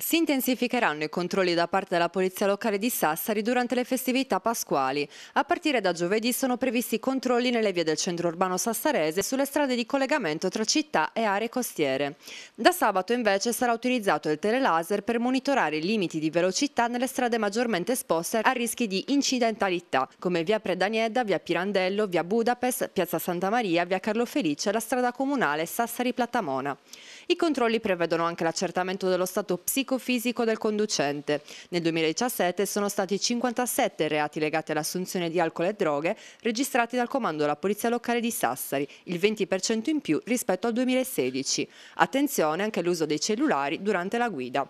Si intensificheranno i controlli da parte della Polizia Locale di Sassari durante le festività pasquali. A partire da giovedì sono previsti controlli nelle vie del centro urbano sassarese e sulle strade di collegamento tra città e aree costiere. Da sabato invece sarà utilizzato il telelaser per monitorare i limiti di velocità nelle strade maggiormente esposte a rischi di incidentalità, come via Predanieda, via Pirandello, via Budapest, piazza Santa Maria, via Carlo Felice e la strada comunale Sassari-Platamona. I controlli prevedono anche l'accertamento dello stato psicofisico del conducente. Nel 2017 sono stati 57 reati legati all'assunzione di alcol e droghe registrati dal comando della Polizia Locale di Sassari, il 20% in più rispetto al 2016. Attenzione anche all'uso dei cellulari durante la guida.